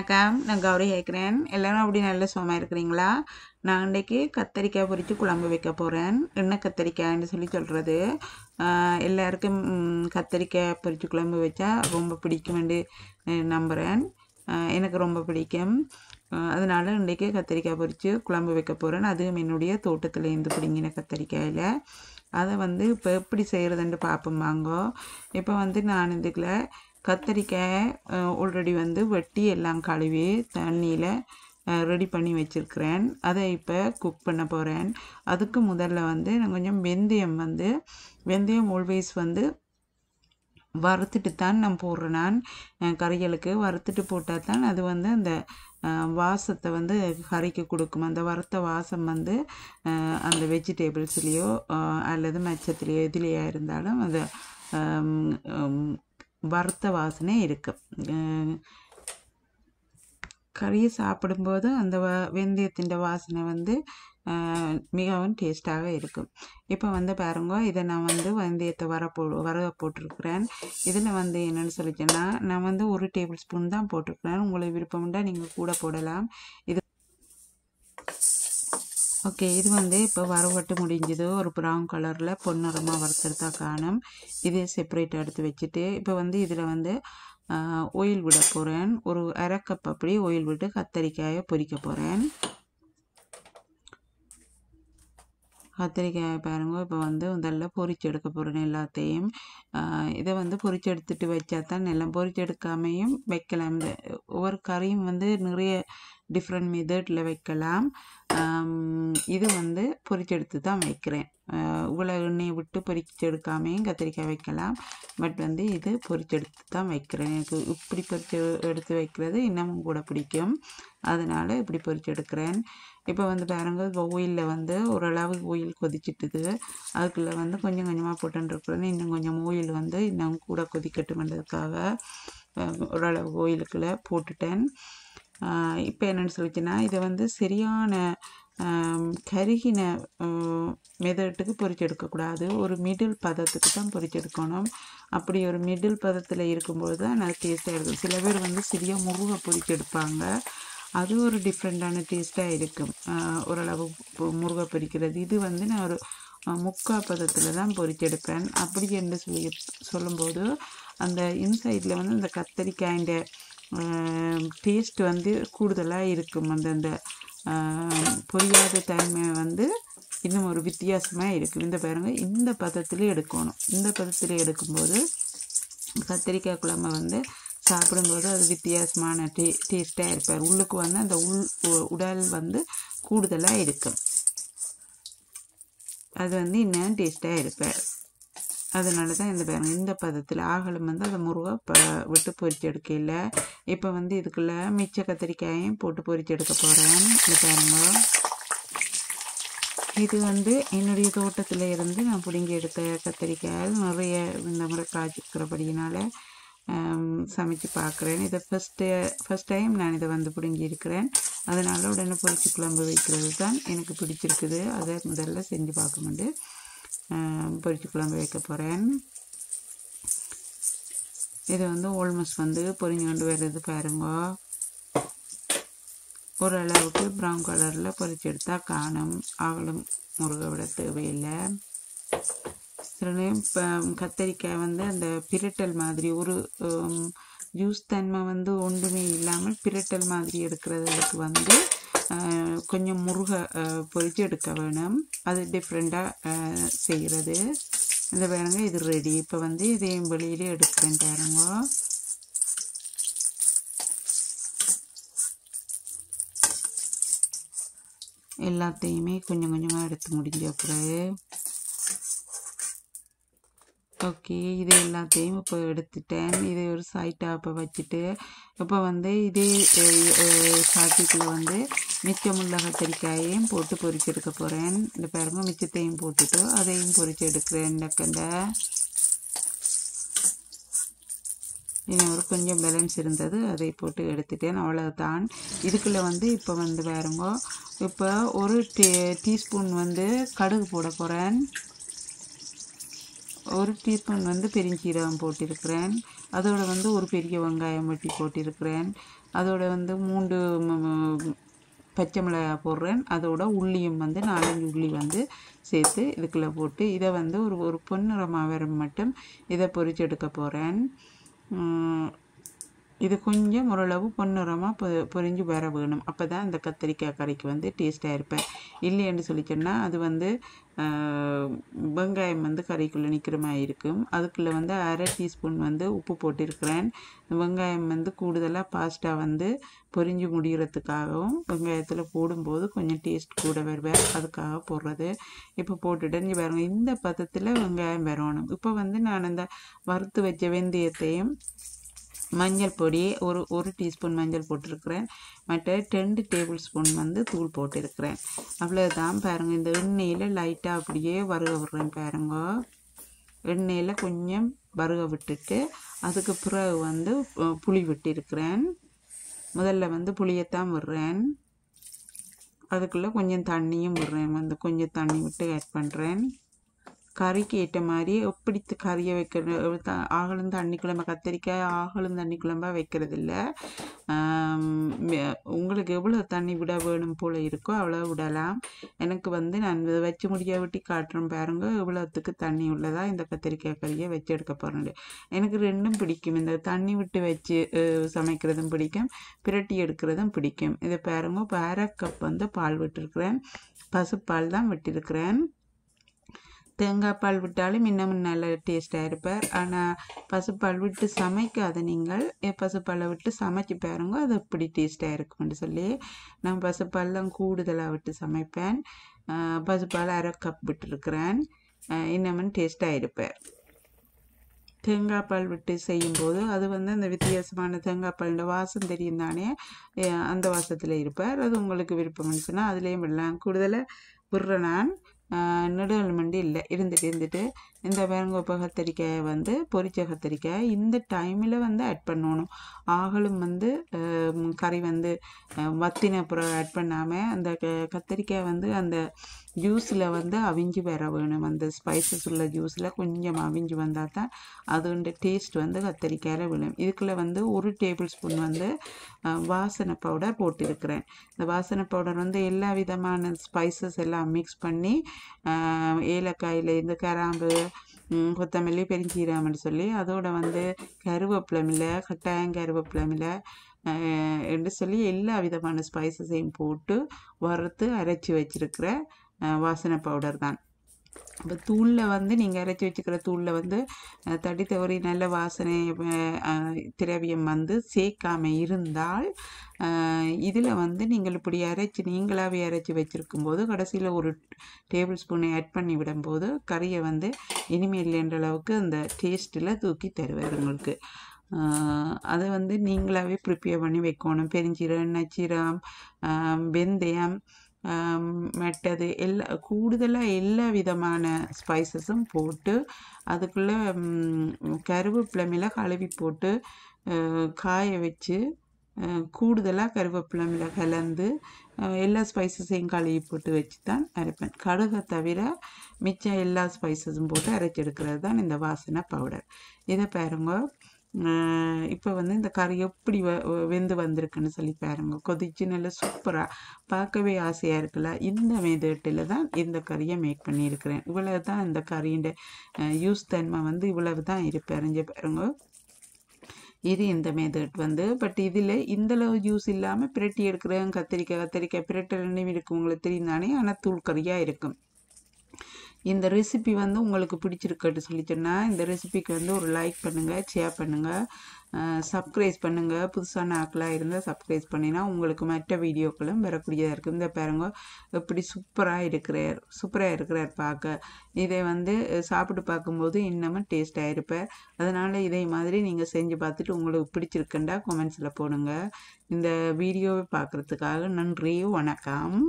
வணக்கம் நான் கௌரி கேட்குறேன் எல்லோரும் அப்படி நல்ல சுகமாக இருக்கிறீங்களா நான் இன்றைக்கி கத்தரிக்காய் பொறித்து குழம்பு வைக்க போகிறேன் என்ன கத்தரிக்காய்ன்னு சொல்லி சொல்கிறது எல்லாருக்கும் கத்தரிக்காய் பொறித்து குழம்பு வச்சா ரொம்ப பிடிக்கும்னு நம்புகிறேன் எனக்கு ரொம்ப பிடிக்கும் அதனால் இன்றைக்கி கத்தரிக்காய் பொறித்து குழம்பு வைக்க போகிறேன் அதுவும் என்னுடைய தோட்டத்தில் இருந்து பிடிங்கின கத்தரிக்காயில் அதை வந்து இப்போ எப்படி செய்கிறதுன்ட்டு பார்ப்போம் வாங்கோ இப்போ வந்து நான் இதுக்குள்ள கத்திரிக்காய் ஆல்ரெடி வந்து வெட்டி எல்லாம் கழுவி தண்ணியில் ரெடி பண்ணி வச்சுருக்கிறேன் அதை இப்போ குக் பண்ண போகிறேன் அதுக்கு முதல்ல வந்து நான் கொஞ்சம் வெந்தயம் வந்து வெந்தயம் ஆல்வேஸ் வந்து வறுத்துட்டு தான் நான் போடுறேன் நான் கறிகளுக்கு வறுத்துட்டு போட்டால் தான் அது வந்து அந்த வாசத்தை வந்து கறிக்கு கொடுக்கும் அந்த வறுத்த வாசம் வந்து அந்த வெஜிடேபிள்ஸ்லேயோ அல்லது மச்சத்துலேயோ எதுலேயா இருந்தாலும் அதை வறுத்த வாசனை இருக்கு கறி சாப்பிடும்போது அந்த வ வெந்தயத்தின் வாசனை வந்து மிகவும் டேஸ்ட்டாக இருக்கும் இப்போ வந்து பாருங்க இதை நான் வந்து வெந்தயத்தை வர போ வர போட்டிருக்கிறேன் இதில் வந்து என்னென்னு சொல்லிச்சேன்னா நான் வந்து ஒரு டேபிள் ஸ்பூன் தான் போட்டிருக்கிறேன் உங்களுக்கு விருப்பம்ண்டா நீங்கள் கூட போடலாம் இது ஓகே இது வந்து இப்போ வரவட்டு முடிஞ்சது ஒரு ப்ரௌன் கலரில் பொன்னிறமாக வறுத்துருத்தா காணும் இதே செப்பரேட் எடுத்து வச்சுட்டு இப்போ வந்து இதில் வந்து ஒயில் விட போகிறேன் ஒரு அரை கப் அப்படி ஒயில் விட்டு கத்தரிக்காயை பொறிக்க போகிறேன் கத்திரிக்காய் பாருங்க இப்போ வந்து முதல்ல பொறிச்சு எடுக்க போகிறேன் எல்லாத்தையும் இதை வந்து பொறிச்சு எடுத்துகிட்டு வச்சா தான் எல்லாம் பொறிச்சு எடுக்காமையும் வைக்கலாம் இந்த ஒவ்வொரு கறியும் வந்து நிறைய டிஃப்ரெண்ட் மெத்தடில் வைக்கலாம் இது வந்து பொறிச்செடுத்து தான் வைக்கிறேன் இவ்வளோ எண்ணெயை விட்டு பொறிச்செடுக்காமையும் கத்திரிக்காய் வைக்கலாம் பட் வந்து இது பொறிச்செடுத்து தான் வைக்கிறேன் எனக்கு இப்படி பொறிச்சு எடுத்து வைக்கிறது இன்னமும் கூட பிடிக்கும் அதனால் இப்படி பொறிச்செடுக்கிறேன் இப்போ வந்து பாருங்கள் ஓயிலில் வந்து ஓரளவு ஓயில் கொதிச்சிட்டுது அதுக்குள்ளே வந்து கொஞ்சம் கொஞ்சமாக போட்டுருக்குறேன் இன்னும் கொஞ்சம் ஓயில் வந்து இன்னும் கூட கொதிக்கட்டுமன்றதுக்காக ஓரளவு ஓயிலுக்குள்ளே போட்டுட்டேன் இப்போ என்னென்னு சொல்லிச்சுன்னா இதை வந்து சரியான கருகின மெதட்டுக்கு பொறிச்சு எடுக்கக்கூடாது ஒரு மிடில் பதத்துக்கு தான் பொறிச்சு எடுக்கணும் அப்படி ஒரு மிடில் பதத்தில் இருக்கும்போது தான் நல்லா டேஸ்ட்டாக இருக்கும் சில பேர் வந்து சிறிய முருகை பொறிச்சு எடுப்பாங்க அது ஒரு டிஃப்ரெண்ட்டான டேஸ்ட்டாக இருக்கும் ஓரளவு முருகை பொறிக்கிறது இது வந்து நான் ஒரு முக்கா பதத்தில் தான் எடுப்பேன் அப்படி என்று சொல்லி சொல்லும்போது அந்த இன்சைடில் வந்து அந்த கத்தரிக்காய்ண்ட டேஸ்ட் வந்து கூடுதலாக இருக்கும் அந்த அந்த பொரியாத தன்மை வந்து இன்னும் ஒரு வித்தியாசமாக இருக்கும் இந்த பாருங்கள் இந்த பதத்துலேயே எடுக்கணும் இந்த பதத்துலேயே எடுக்கும்போது கத்திரிக்காய் குழம்பு வந்து சாப்பிடும்போது அது வித்தியாசமான டே டேஸ்ட்டாக இருப்பார் உள்ளுக்கு வந்து அந்த உள் உடல் வந்து கூடுதலாக இருக்கும் அது வந்து இன்னும் டேஸ்ட்டாக இருப்பார் அதனால தான் இந்த பேரம் இந்த பதத்தில் ஆகலும் வந்து அதை முருகை ப விட்டு பொறிச்சு எடுக்கல இப்போ வந்து இதுக்குள்ளே மிச்ச கத்திரிக்காயும் போட்டு பொறிச்சு எடுக்க போகிறேன் இந்த பாருங்கள் இது வந்து என்னுடைய தோட்டத்தில் இருந்து நான் பிடுங்கி எடுத்த கத்திரிக்காய் நிறைய இந்த முறை காய்ச்சிருக்கிறபடியினால் சமைச்சு பார்க்குறேன் இதை ஃபஸ்ட்டு ஃபஸ்ட் டைம் நான் இதை வந்து பிடுங்கி இருக்கிறேன் அதனால் உடனே பொறிச்சு குழம்பு வைக்கிறது தான் எனக்கு பிடிச்சிருக்குது அதை முதல்ல செஞ்சு பார்க்க முடியும் பொரித்து குழம்பு வைக்க போகிறேன் இது வந்து ஆல்மோஸ்ட் வந்து பொரிஞ்சு கொண்டு வருது பாருங்க ஓரளவுக்கு ப்ரௌன் கலரில் பொரிச்சு எடுத்தால் காணும் அவளும் முருகை விட தேவையில்லை சில நேரம் கத்தரிக்காய் வந்து அந்த பிரட்டல் மாதிரி ஒரு ஜூஸ் தன்மை வந்து ஒன்றுமே இல்லாமல் பிரட்டல் மாதிரி எடுக்கிறதுக்கு வந்து கொஞ்சம் முருக பொறிச்சு எடுக்க வேணும் அது டிஃப்ரெண்ட்டாக செய்கிறது இந்த வேணுங்க இது ரெடி இப்போ வந்து இதையும் வெளியிலே எடுக்கிறேன் பாருங்க எல்லாத்தையுமே கொஞ்சம் கொஞ்சமாக எடுத்து முடிஞ்ச பிறகு ஓகே இது எல்லாத்தையும் இப்போ எடுத்துட்டேன் இதை ஒரு சைட்டாக இப்போ வச்சுட்டு இப்போ வந்து இதே சாட்டிக்குள்ளே வந்து மிச்சமுள்ள கத்திரிக்காயையும் போட்டு பொறிச்சு எடுக்க போகிறேன் இந்த பாருங்க மிச்சத்தையும் போட்டுட்டு அதையும் பொறிச்சு எடுக்கிறேன் டக்கண்ட இனி ஒரு கொஞ்சம் பேலன்ஸ் இருந்தது அதை போட்டு எடுத்துட்டேன் அவ்வளோதான் இதுக்குள்ளே வந்து இப்போ வந்து பாருங்க இப்போ ஒரு டீ டீஸ்பூன் வந்து கடுகு போட போகிறேன் ஒரு டீஸ்பூன் வந்து பெருஞ்சீரகம் போட்டிருக்கிறேன் அதோடு வந்து ஒரு பெரிய வெங்காயம் வெட்டி போட்டிருக்கிறேன் அதோட வந்து மூன்று பச்சை மிளகாய் போடுறேன் அதோட உள்ளியும் வந்து நாலஞ்சு உள்ளி வந்து சேர்த்து இதுக்குள்ளே போட்டு இதை வந்து ஒரு ஒரு பொன்னிறமாக வர மட்டும் இதை பொறிச்செடுக்க போகிறேன் இது கொஞ்சம் ஓரளவு பொன்னிறமாக பொ பொரிஞ்சு வர வேணும் அப்போ தான் இந்த கத்திரிக்காய் கறிக்கு வந்து டேஸ்ட்டாக இருப்பேன் இல்லைன்னு சொல்லி சொன்னால் அது வந்து வெங்காயம் வந்து கறிக்குள்ளே நிற்கிற மாதிரி இருக்கும் அதுக்குள்ளே வந்து அரை டீஸ்பூன் வந்து உப்பு போட்டிருக்கிறேன் வெங்காயம் வந்து கூடுதலாக பாஸ்டா வந்து பொரிஞ்சு முடிகிறதுக்காகவும் வெங்காயத்தில் போடும்போது கொஞ்சம் டேஸ்ட் கூட வருவேன் அதுக்காக போடுறது இப்போ போட்டுட்டு இங்கே பாருங்கள் இந்த பதத்தில் வெங்காயம் வரணும் இப்போ வந்து நான் அந்த வறுத்து வச்ச வெந்தயத்தையும் மஞ்சள் பொடி ஒரு ஒரு டீஸ்பூன் மஞ்சள் போட்டிருக்கிறேன் மற்ற ரெண்டு டேபிள் ஸ்பூன் வந்து தூள் போட்டிருக்கிறேன் அவ்வளோதான் பாருங்கள் இந்த எண்ணெயில் லைட்டாக அப்படியே வறுக விடுறேன் பாருங்க எண்ணெயில் கொஞ்சம் வறுக விட்டுட்டு அதுக்கு பிறகு வந்து புளி விட்டிருக்கிறேன் முதல்ல வந்து புளியைத்தான் விடுறேன் அதுக்குள்ளே கொஞ்சம் தண்ணியும் விடுறேன் வந்து கொஞ்சம் தண்ணி விட்டு ஆட் பண்ணுறேன் கறிக்கு ஏற்ற மாதிரி எப்படி கறியை வைக்கணும் ஆகலந்து அன்னிக்குழம்பு கத்திரிக்காய் தண்ணி குழம்பாக வைக்கிறது இல்லை உங்களுக்கு எவ்வளோ தண்ணி விட வேணும் போல் இருக்கோ அவ்வளோ விடலாம் எனக்கு வந்து நான் இதை வச்சு முடிய வெட்டி காட்டுறோம் பாருங்க எவ்வளோத்துக்கு தண்ணி உள்ளதா இந்த கத்திரிக்காய் கறியை வச்சு எடுக்க போகிறேன் எனக்கு ரெண்டும் பிடிக்கும் இந்த தண்ணி விட்டு வச்சு சமைக்கிறதும் பிடிக்கும் பிரட்டி எடுக்கிறதும் பிடிக்கும் இதை பாருங்க பேரக்கப் கப் வந்து பால் விட்டுருக்குறேன் பசுப்பால் தான் விட்டிருக்கிறேன் தேங்காய் பால் விட்டாலும் இன்னமும் நல்ல டேஸ்ட்டாக இருப்பார் ஆனால் பசுப்பால் விட்டு சமைக்காத நீங்கள் பசுப்பாலை விட்டு சமைச்சு பாருங்க அது எப்படி டேஸ்ட்டாக இருக்கும்னு சொல்லி நான் தான் கூடுதலாக விட்டு சமைப்பேன் பசுப்பால் அரை கப் விட்டுருக்கிறேன் இன்னமும் டேஸ்ட்டாக இருப்பார் தேங்காய் பால் விட்டு செய்யும்போது அது வந்து அந்த வித்தியாசமான தேங்காய் பாலோட வாசம் தெரியும் தானே அந்த வாசத்தில் இருப்பார் அது உங்களுக்கு விருப்பம் இருந்துச்சுன்னா அதுலேயும் விடலாம் கூடுதலாக விடுறேன் நான் நெடுவல் மண்டி இல்லை இருந்துட்டு இருந்துட்டு இந்த பாருங்க கத்திரிக்காயை வந்து பொரிச்ச கத்திரிக்காய் இந்த டைமில் வந்து ஆட் பண்ணணும் ஆகலும் வந்து கறி வந்து வத்தின அப்புறம் ஆட் பண்ணாமல் அந்த கத்திரிக்காய் வந்து அந்த ஜூஸில் வந்து அவிஞ்சு வர வேணும் அந்த ஸ்பைசஸ் உள்ள ஜூஸில் கொஞ்சம் அவிஞ்சு வந்தால் தான் அதோட டேஸ்ட் வந்து கத்திரிக்காயில் விழும் இதுக்குள்ளே வந்து ஒரு டேபிள் ஸ்பூன் வந்து வாசனை பவுடர் போட்டிருக்கிறேன் இந்த வாசனை பவுடர் வந்து எல்லா விதமான ஸ்பைசஸ் எல்லாம் மிக்ஸ் பண்ணி ஏலக்காயிலேருந்து கராம்பு கொத்தமல்லி பெருஞ்சீரகம்னு சொல்லி அதோட வந்து கருவேப்பிலமில்ல கட்டாயம் கருவேப்பிலமில்ல என்று சொல்லி எல்லா விதமான ஸ்பைசஸையும் போட்டு வறுத்து அரைச்சி வச்சிருக்கிற வாசனை பவுடர் தான் இப்போ தூளில் வந்து நீங்கள் இறைச்சி வச்சுக்கிற தூளில் வந்து தடி தவறி நல்ல வாசனை திரவியம் வந்து சேர்க்காமல் இருந்தால் இதில் வந்து நீங்கள் இப்படி அரைச்சி நீங்களாகவே அரைச்சி வச்சுருக்கும் போது கடைசியில் ஒரு டேபிள் ஸ்பூனை ஆட் பண்ணி விடும்போது கறியை வந்து இனிமேல் இல்லைன்ற அளவுக்கு அந்த டேஸ்ட்டில் தூக்கி தருவார் உங்களுக்கு அதை வந்து நீங்களாகவே ப்ரிப்பேர் பண்ணி வைக்கணும் பெருஞ்சீரம் நச்சீரம் வெந்தயம் மெட்டது எல்லா கூடுதலாக எல்லா விதமான ஸ்பைசஸும் போட்டு அதுக்குள்ளே கருவேப்பிலை மிளகு கழுவி போட்டு காய வச்சு கூடுதலாக கருவேப்பில மிளகு கலந்து எல்லா ஸ்பைசஸையும் கழுவி போட்டு வச்சு தான் அரைப்பேன் கடுகை தவிர மிச்சம் எல்லா ஸ்பைசஸும் போட்டு அரைச்செடுக்கிறது தான் இந்த வாசனை பவுடர் இதை பாருங்கள் இப்போ வந்து இந்த கறி எப்படி வ வெந்து வந்திருக்குன்னு சொல்லி பாருங்க கொதிச்சு நல்லா சூப்பராக பார்க்கவே ஆசையாக இருக்குல்ல இந்த மெதட்டில் தான் இந்த கறியை மேக் பண்ணியிருக்கிறேன் இவ்வளவு தான் இந்த கறியின் யூஸ் தன்மை வந்து இவ்வளவு தான் அறிஞ்ச பாருங்க இது இந்த மெத்தட் வந்து பட் இதில் இந்தளவு யூஸ் இல்லாமல் பிரட்டி எடுக்கிறேன் கத்திரிக்காய் கத்திரிக்காய் பிரட்டல் ரெண்டுமே இருக்கு உங்களுக்கு தெரியும் தானே ஆனால் தூள் கறியாக இருக்கும் இந்த ரெசிபி வந்து உங்களுக்கு பிடிச்சிருக்கட்டு சொல்லி சொன்னால் இந்த ரெசிபிக்கு வந்து ஒரு லைக் பண்ணுங்கள் ஷேர் பண்ணுங்கள் சப்ஸ்கிரைப் பண்ணுங்கள் புதுசான ஆக்களாக இருந்தால் சப்ஸ்கிரைப் பண்ணினா உங்களுக்கு மற்ற வீடியோக்களும் வரக்கூடியதாக இருக்கும் இந்த பாருங்க எப்படி சூப்பராக இருக்கிறார் சூப்பராக இருக்கிறார் பார்க்க இதை வந்து சாப்பிட்டு பார்க்கும்போது இன்னமும் டேஸ்ட்டாக இருப்பேன் அதனால் இதே மாதிரி நீங்கள் செஞ்சு பார்த்துட்டு உங்களுக்கு பிடிச்சிருக்குண்டா கொமெண்ட்ஸில் போடுங்க இந்த வீடியோவை பார்க்குறதுக்காக நன்றி வணக்கம்